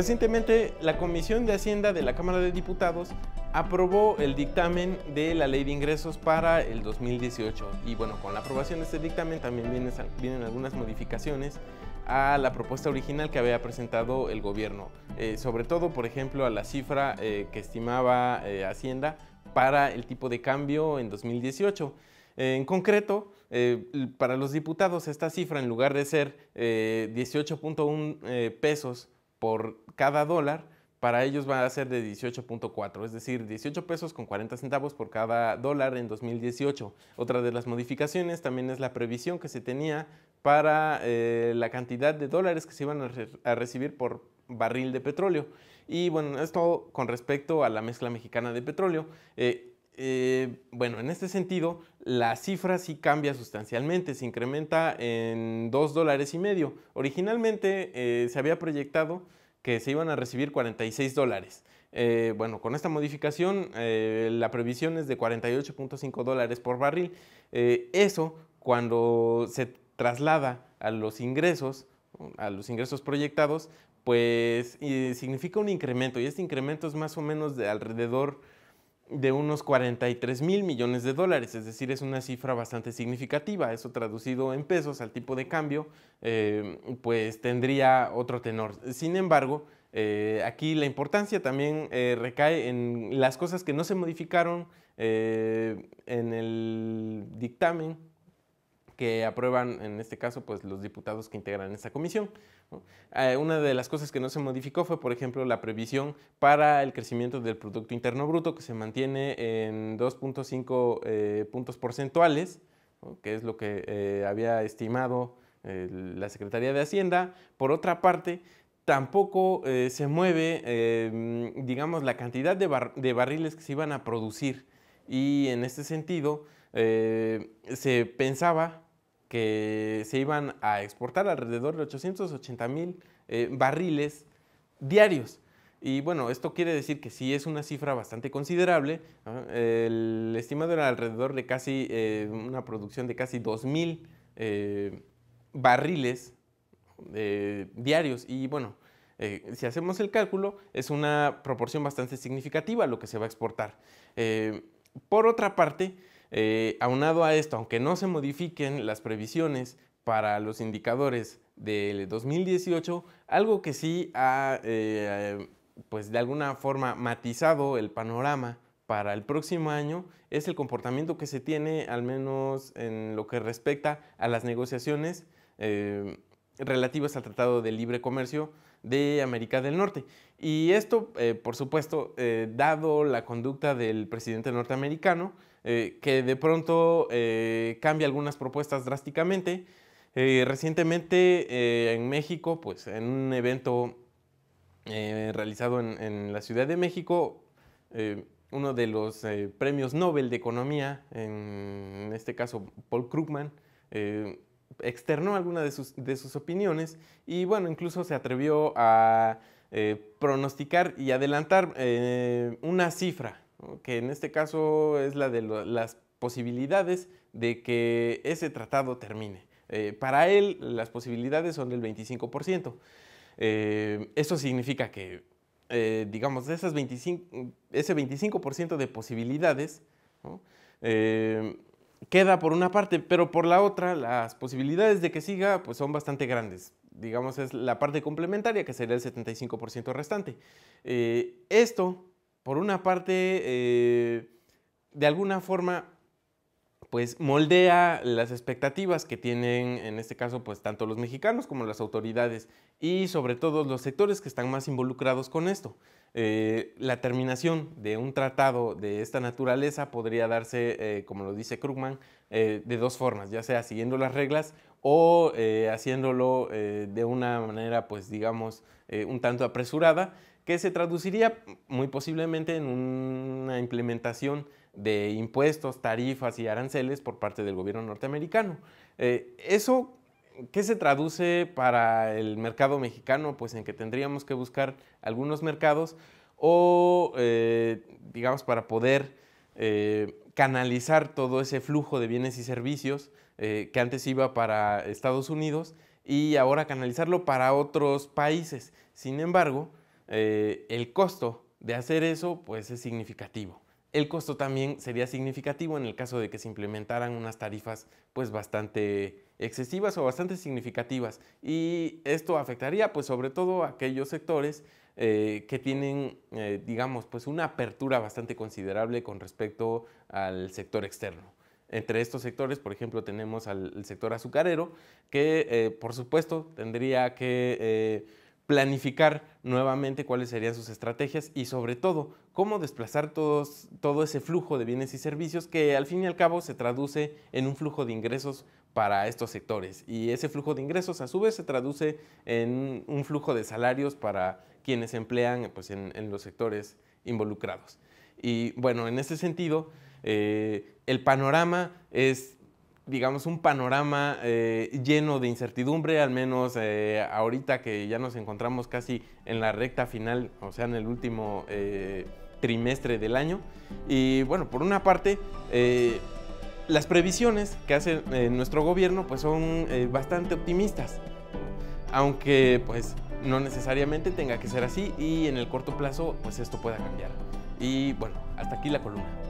Recientemente, la Comisión de Hacienda de la Cámara de Diputados aprobó el dictamen de la Ley de Ingresos para el 2018 y bueno, con la aprobación de este dictamen también vienen, algunas modificaciones a la propuesta original que había presentado el gobierno, eh, sobre todo por ejemplo a la cifra eh, que estimaba eh, Hacienda para el tipo de cambio en 2018. En concreto, para los diputados esta cifra, en lugar de ser 18.1 pesos por cada dólar, para ellos va a ser de 18.4, es decir, 18 pesos con 40 centavos por cada dólar en 2018. Otra de las modificaciones también es la previsión que se tenía para eh, la cantidad de dólares que se iban a, recibir por barril de petróleo. Y bueno, esto con respecto a la mezcla mexicana de petróleo. Eh, eh, bueno, en este sentido, la cifra sí cambia sustancialmente, se incrementa en 2 dólares y medio. Originalmente eh, se había proyectado que se iban a recibir 46 dólares. Eh, bueno, con esta modificación la previsión es de 48.5 dólares por barril. eso, cuando se traslada a los ingresos, a los ingresos proyectados, pues significa un incremento y este incremento es más o menos de alrededor de unos 43 mil millones de dólares, es decir, es una cifra bastante significativa. Eso traducido en pesos al tipo de cambio, eh, pues tendría otro tenor. Sin embargo, eh, aquí la importancia también eh, recae en las cosas que no se modificaron en el dictamen que aprueban, en este caso, pues los diputados que integran esta comisión. Eh, una de las cosas que no se modificó fue, por ejemplo, la previsión para el crecimiento del Producto Interno Bruto, que se mantiene en 2.5 eh, puntos porcentuales, que es lo que eh, había estimado la Secretaría de Hacienda. Por otra parte, tampoco se mueve, em, digamos, la cantidad de, barriles que se iban a producir. Y en este sentido, se pensaba que se iban a exportar alrededor de 880 mil eh, barriles diarios. Y bueno, esto quiere decir que sí es una cifra bastante considerable. El estimado era alrededor de casi eh, una producción de casi 2.000 eh, barriles eh, diarios. Y bueno, si hacemos el cálculo, es una proporción bastante significativa lo que se va a exportar. por otra parte, eh, aunado a esto, aunque no se modifiquen las previsiones para los indicadores del 2018, algo que sí ha, eh, pues de alguna forma, matizado el panorama para el próximo año es el comportamiento que se tiene, al menos en lo que respecta a las negociaciones eh, relativas al Tratado de Libre Comercio de América del Norte. Y esto, por supuesto, dado la conducta del presidente norteamericano, eh, que de pronto eh, cambia algunas propuestas drásticamente. Eh, recientemente en México, pues en un evento realizado en, la Ciudad de México, uno de los premios Nobel de Economía, en, este caso Paul Krugman, externó algunas de sus, de sus, opiniones y bueno, incluso se atrevió a pronosticar y adelantar una cifra que en este caso es la de las posibilidades de que ese tratado termine. Eh, para él las posibilidades son del 25%. Eh, eso significa que, eh, digamos, esas 25, ese 25% de posibilidades eh, queda por una parte, pero por la otra las posibilidades de que siga pues, son bastante grandes. Digamos, es la parte complementaria que sería el 75% restante. esto por una parte, eh, de alguna forma, pues moldea las expectativas que tienen en este caso pues tanto los mexicanos como las autoridades y sobre todo los sectores que están más involucrados con esto. Eh, la terminación de un tratado de esta naturaleza podría darse, eh, como lo dice Krugman, eh, de dos formas, ya sea siguiendo las reglas o haciéndolo de una manera pues digamos un tanto apresurada, que se traduciría muy posiblemente en una implementación de impuestos, tarifas y aranceles por parte del gobierno norteamericano. Eh, eso, ¿qué se traduce para el mercado mexicano? Pues en que tendríamos que buscar algunos mercados o, eh, digamos, para poder eh, canalizar todo ese flujo de bienes y servicios que antes iba para Estados Unidos y ahora canalizarlo para otros países. Sin embargo, el costo de hacer eso pues es significativo el costo también sería significativo en el caso de que se implementaran unas tarifas pues bastante excesivas o bastante significativas y esto afectaría pues sobre todo a aquellos sectores eh, que tienen eh, digamos pues una apertura bastante considerable con respecto al sector externo. Entre estos sectores, por ejemplo, tenemos al sector azucarero, que eh, por supuesto tendría que planificar nuevamente cuáles serían sus estrategias y sobre todo cómo desplazar todos, todo ese flujo de bienes y servicios que al fin y al cabo se traduce en un flujo de ingresos para estos sectores. Y ese flujo de ingresos a su vez se traduce en un flujo de salarios para quienes emplean pues, en, los sectores involucrados. Y bueno, en ese sentido, eh, el panorama es digamos, un panorama eh, lleno de incertidumbre, al menos eh, ahorita que ya nos encontramos casi en la recta final, o sea, en el último eh, trimestre del año. Y bueno, por una parte, las previsiones que hace nuestro gobierno pues son bastante optimistas, aunque pues no necesariamente tenga que ser así y en el corto plazo pues esto pueda cambiar. Y bueno, hasta aquí la columna.